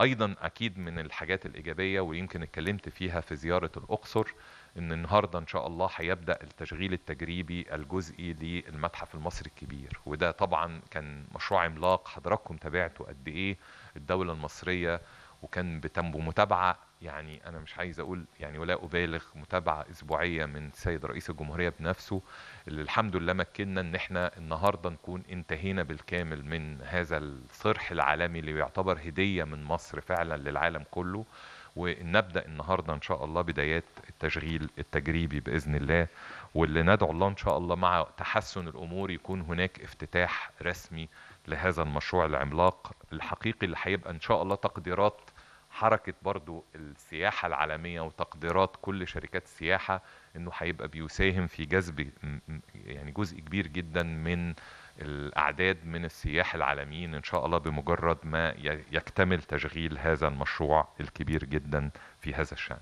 ايضا اكيد من الحاجات الايجابيه ويمكن اتكلمت فيها في زياره الاقصر ان النهارده ان شاء الله هيبدا التشغيل التجريبي الجزئي للمتحف المصري الكبير وده طبعا كان مشروع عملاق حضراتكم تابعته قد ايه الدوله المصريه وكان بتنبو متابعه يعني انا مش عايز اقول يعني ولا ابالغ متابعه اسبوعيه من السيد رئيس الجمهوريه بنفسه اللي الحمد لله مكننا ان احنا النهارده نكون انتهينا بالكامل من هذا الصرح العالمي اللي يعتبر هديه من مصر فعلا للعالم كله ونبدا النهارده ان شاء الله بدايات التشغيل التجريبي باذن الله واللي ندعو الله ان شاء الله مع تحسن الامور يكون هناك افتتاح رسمي لهذا المشروع العملاق الحقيقي اللي هيبقى ان شاء الله تقديرات حركة برضو السياحة العالمية وتقديرات كل شركات السياحة انه هيبقى بيساهم في جذب يعني جزء كبير جدا من الاعداد من السياح العالميين ان شاء الله بمجرد ما يكتمل تشغيل هذا المشروع الكبير جدا في هذا الشان